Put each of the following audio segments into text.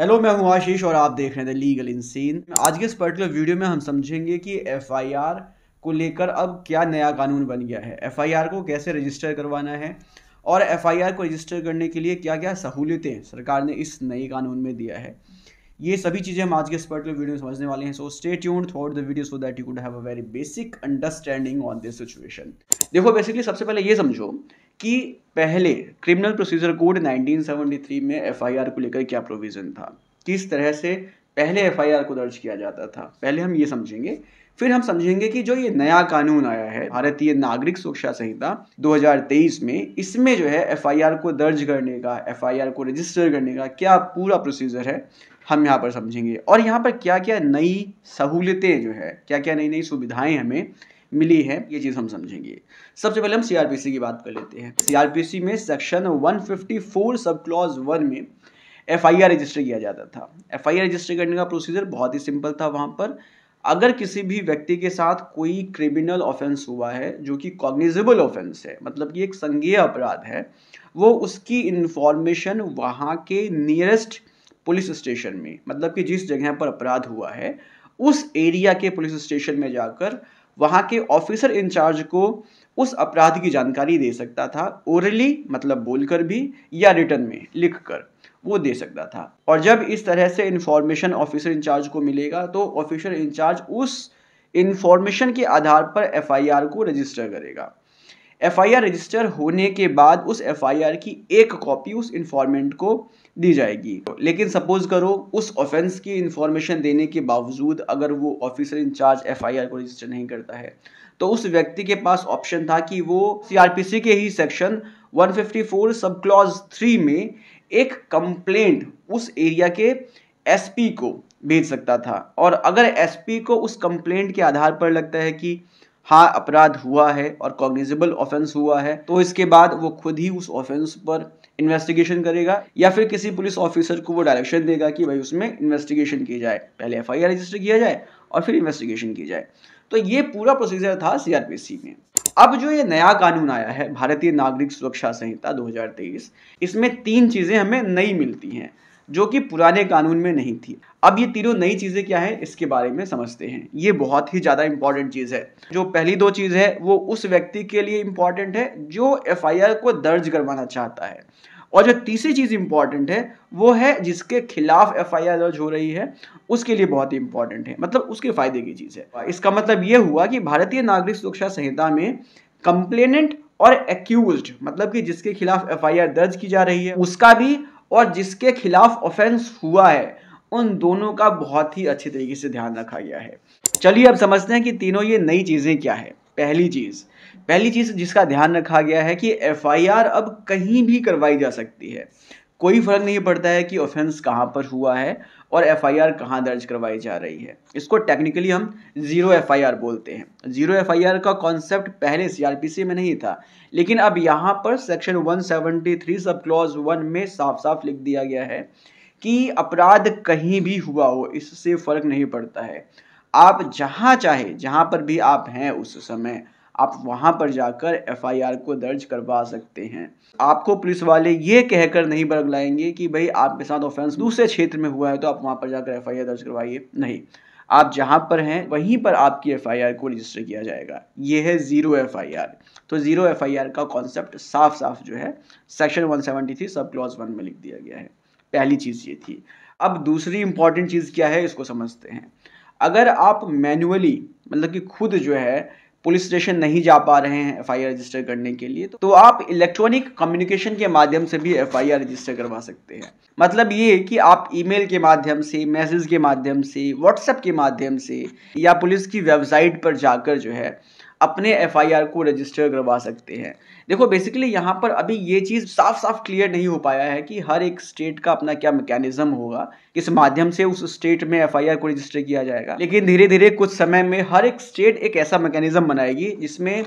hello मैं हूं आशीष और आप देख रहे थे लीगल इन सीन आज के इस पर्टिकुलर वीडियो में हम समझेंगे कि एफआईआर को लेकर अब क्या नया कानून बन गया है एफआईआर को कैसे रजिस्टर करवाना है और एफआईआर को रजिस्टर करने के लिए क्या क्या सहूलियतें सरकार ने इस नए कानून में दिया है ये सभी चीज़ें हम आज के इस पर्टिकुलर वीडियो में समझने वाले हैं so stay tuned throughout the video so that you could have a very basic understanding on this situation देखो बेसिकली सबसे पहले ये समझो कि पहले क्रिमिनल प्रोसीजर कोड 1973 में एफआईआर को लेकर क्या प्रोविज़न था किस तरह से पहले एफआईआर को दर्ज किया जाता था पहले हम ये समझेंगे फिर हम समझेंगे कि जो ये नया कानून आया है भारतीय नागरिक सुरक्षा संहिता 2023 में इसमें जो है एफआईआर को दर्ज करने का एफआईआर को रजिस्टर करने का क्या पूरा प्रोसीजर है हम यहाँ पर समझेंगे और यहाँ पर क्या क्या नई सहूलियतें जो है क्या क्या नई नई सुविधाएं हमें मिली है ये चीज़ हम समझेंगे सबसे पहले हम सीआरपीसी की बात कर लेते हैं सीआरपीसी में सेक्शन 154 सब क्लॉज वन में एफ रजिस्टर किया जाता था एफ रजिस्टर करने का प्रोसीजर बहुत ही सिंपल था वहाँ पर अगर किसी भी व्यक्ति के साथ कोई क्रिमिनल ऑफेंस हुआ है जो कि कॉग्निजेबल ऑफेंस है मतलब कि एक संज्ञेय अपराध है वो उसकी इन्फॉर्मेशन वहाँ के नियरेस्ट पुलिस स्टेशन में मतलब कि जिस जगह पर अपराध हुआ है उस एरिया के पुलिस स्टेशन में जाकर वहाँ के ऑफिसर इंचार्ज को उस अपराध की जानकारी दे सकता था ओरली मतलब बोलकर भी या रिटर्न में लिखकर वो दे सकता था और जब इस तरह से इंफॉर्मेशन ऑफिसर इंचार्ज को मिलेगा तो ऑफिसर इंचार्ज उस इंफॉर्मेशन के आधार पर एफआईआर को रजिस्टर करेगा एफआईआर रजिस्टर होने के बाद उस एफआईआर की एक कॉपी उस इन्फॉर्मेंट को दी जाएगी लेकिन सपोज करो उस ऑफेंस की इंफॉर्मेशन देने के बावजूद अगर वो ऑफिसर इंचार्ज एफ को रजिस्टर नहीं करता है तो उस व्यक्ति के पास ऑप्शन था कि वो सीआरपीसी के ही सेक्शन 154 सब क्लॉज थ्री में एक कंप्लेंट उस एरिया के एसपी को भेज सकता था और अगर एसपी को उस कंप्लेंट के आधार पर लगता है कि हाँ अपराध हुआ है और कॉग्निजेबल ऑफेंस हुआ है तो इसके बाद वो खुद ही उस ऑफेंस पर इन्वेस्टिगेशन करेगा या फिर किसी पुलिस ऑफिसर को वो डायरेक्शन देगा कि भाई उसमें इन्वेस्टिगेशन की जाए पहले एफ रजिस्टर किया जाए और फिर इन्वेस्टिगेशन की जाए तो ये पूरा प्रोसीजर था सीआरपीसी में अब जो ये नया कानून आया है भारतीय नागरिक सुरक्षा संहिता 2023 इसमें तीन चीज़ें हमें नई मिलती हैं जो कि पुराने कानून में नहीं थी अब ये तीनों नई चीज़ें क्या है इसके बारे में समझते हैं ये बहुत ही ज़्यादा इंपॉर्टेंट चीज़ है जो पहली दो चीज़ है वो उस व्यक्ति के लिए इंपॉर्टेंट है जो एफ को दर्ज करवाना चाहता है और जो तीसरी चीज़ इंपॉर्टेंट है वो है जिसके खिलाफ एफ दर्ज हो रही है उसके लिए बहुत ही इंपॉर्टेंट है मतलब उसके फायदे की चीज़ है इसका मतलब ये हुआ कि भारतीय नागरिक सुरक्षा संहिता में कंप्लेनेंट और एक्यूज मतलब कि जिसके खिलाफ एफ दर्ज की जा रही है उसका भी और जिसके खिलाफ ऑफेंस हुआ है उन दोनों का बहुत ही अच्छे तरीके से ध्यान रखा गया है चलिए अब समझते हैं कि तीनों ये नई चीज़ें क्या है पहली चीज़ पहली चीज़ जिसका ध्यान रखा गया है कि एफआईआर अब कहीं भी करवाई जा सकती है कोई फ़र्क नहीं पड़ता है कि ऑफेंस कहाँ पर हुआ है और एफ आई आर कहाँ दर्ज करवाई जा रही है इसको टेक्निकली हम ज़ीरो एफ आई आर बोलते हैं ज़ीरो एफ आई आर का कॉन्सेप्ट पहले सी आर पी सी में नहीं था लेकिन अब यहाँ पर section one seventy three sub clause one में साफ साफ लिख दिया गया है कि अपराध कहीं भी हुआ हो इससे फ़र्क नहीं पड़ता है आप जहाँ चाहे जहाँ पर भी आप हैं उस समय आप वहाँ पर जाकर एफआईआर को दर्ज करवा सकते हैं आपको पुलिस वाले ये कहकर नहीं बरगलाएंगे कि भाई आपके साथ ऑफेंस दूसरे क्षेत्र में हुआ है तो आप वहाँ पर जाकर एफ दर्ज करवाइए नहीं आप जहाँ पर हैं वहीं पर आपकी एफ को रजिस्टर किया जाएगा ये है ज़ीरो एफ तो ज़ीरो एफ का कॉन्सेप्ट साफ साफ जो है section one sub clause one में लिख दिया गया है पहली चीज़ ये थी अब दूसरी इंपॉर्टेंट चीज़ क्या है इसको समझते हैं अगर आप मैनुअली मतलब कि खुद जो है पुलिस स्टेशन नहीं जा पा रहे हैं एफ रजिस्टर करने के लिए तो आप इलेक्ट्रॉनिक कम्युनिकेशन के माध्यम से भी एफ रजिस्टर करवा सकते हैं मतलब ये कि आप ईमेल के माध्यम से मैसेज के माध्यम से व्हाट्सएप के माध्यम से या पुलिस की वेबसाइट पर जाकर जो है अपने एफआईआर को रजिस्टर करवा सकते हैं देखो बेसिकली यहाँ पर अभी ये चीज़ साफ साफ क्लियर नहीं हो पाया है कि हर एक स्टेट का अपना क्या मैकेनिज्म होगा किस माध्यम से उस स्टेट में एफआईआर को रजिस्टर किया जाएगा लेकिन धीरे धीरे कुछ समय में हर एक स्टेट एक ऐसा मैकेनिज्म बनाएगी जिसमें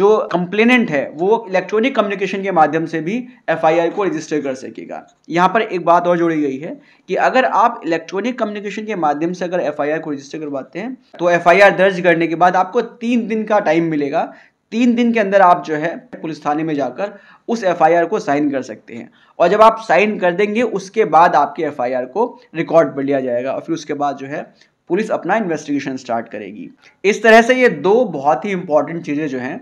जो कंप्लेनेंट है वो इलेक्ट्रॉनिक कम्युनिकेशन के माध्यम से भी एफ को रजिस्टर कर सकेगा यहाँ पर एक बात और जोड़ी गई है कि अगर आप इलेक्ट्रॉनिक कम्युनिकेशन के माध्यम से अगर एफ को रजिस्टर करवाते हैं तो एफ दर्ज करने के बाद आपको तीन दिन का टाइम टाइम मिलेगा तीन दिन के अंदर आप जो है पुलिस थाने में जाकर उस एफआईआर को साइन कर सकते हैं और जब आप साइन कर देंगे उसके बाद आपके एफआईआर को रिकॉर्ड पर लिया जाएगा और फिर उसके बाद जो है पुलिस अपना इन्वेस्टिगेशन स्टार्ट करेगी इस तरह से ये दो बहुत ही इंपॉर्टेंट चीज़ें जो हैं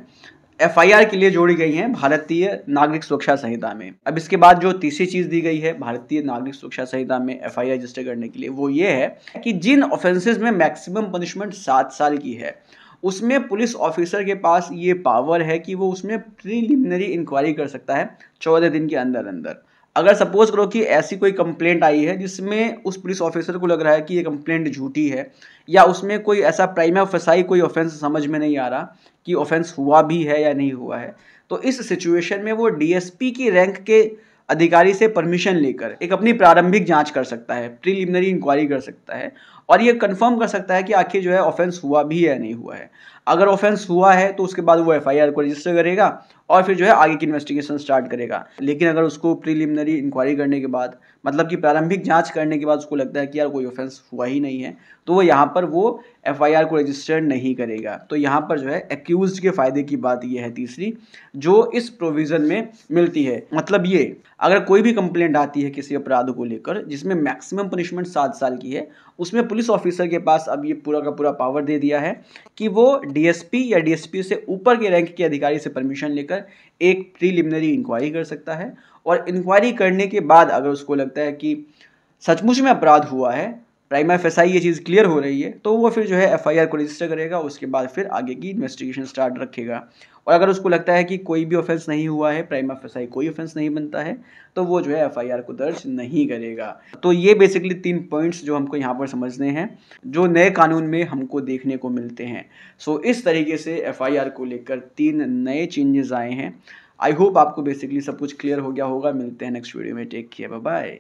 एफआईआर के लिए जोड़ी गई हैं भारतीय नागरिक सुरक्षा संहिता में अब इसके बाद जो तीसरी चीज़ दी गई है भारतीय नागरिक सुरक्षा संहिता में एफआईआर रजिस्टर करने के लिए वो ये है कि जिन ऑफेंसेज में मैक्सिमम पनिशमेंट सात साल की है उसमें पुलिस ऑफिसर के पास ये पावर है कि वो उसमें प्रीलिमिनरी इंक्वायरी कर सकता है चौदह दिन के अंदर अंदर अगर सपोज करो कि ऐसी कोई कंप्लेंट आई है जिसमें उस पुलिस ऑफिसर को लग रहा है कि ये कंप्लेंट झूठी है या उसमें कोई ऐसा प्राइमा फसाई कोई ऑफेंस समझ में नहीं आ रहा कि ऑफेंस हुआ भी है या नहीं हुआ है तो इस सिचुएशन में वो डीएसपी की रैंक के अधिकारी से परमिशन लेकर एक अपनी प्रारंभिक जांच कर सकता है प्रीलिमिनरी इंक्वायरी कर सकता है और ये कंफर्म कर सकता है कि आखिर जो है ऑफेंस हुआ भी है नहीं हुआ है अगर ऑफेंस हुआ है तो उसके बाद वो एफ को रजिस्टर करेगा और फिर जो है आगे की इन्वेस्टिगेशन स्टार्ट करेगा लेकिन अगर उसको प्रीलिमिनरी इंक्वायरी करने के बाद मतलब कि प्रारंभिक जांच करने के बाद उसको लगता है कि यार कोई ऑफेंस हुआ ही नहीं है तो वो यहाँ पर वो एफ को रजिस्टर नहीं करेगा तो यहाँ पर जो है एक्यूज के फ़ायदे की बात यह है तीसरी जो इस प्रोविज़न में मिलती है मतलब ये अगर कोई भी कंप्लेंट आती है किसी अपराध को लेकर जिसमें मैक्सिमम पनिशमेंट सात साल की है उसमें पुलिस ऑफिसर के पास अब ये पूरा का पूरा पावर दे दिया है कि वो डीएसपी या डीएसपी से ऊपर के रैंक के अधिकारी से परमिशन लेकर एक प्रीलिमिनरी इंक्वायरी कर सकता है और इंक्वायरी करने के बाद अगर उसको लगता है कि सचमुच में अपराध हुआ है प्राइम एफ ये चीज़ क्लियर हो रही है तो वो फिर जो है एफ को रजिस्टर करेगा उसके बाद फिर आगे की इन्वेस्टिगेशन स्टार्ट रखेगा और अगर उसको लगता है कि कोई भी ऑफेंस नहीं हुआ है प्राइम एस आई कोई ऑफेंस नहीं बनता है तो वो जो है एफआईआर को दर्ज नहीं करेगा तो ये बेसिकली तीन पॉइंट्स जो हमको यहाँ पर समझने हैं जो नए कानून में हमको देखने को मिलते हैं सो इस तरीके से आर को लेकर तीन नए चेंजेस आए हैं आई होप आपको बेसिकली सब कुछ क्लियर हो गया होगा मिलते हैं नेक्स्ट वीडियो में टेक किया बाय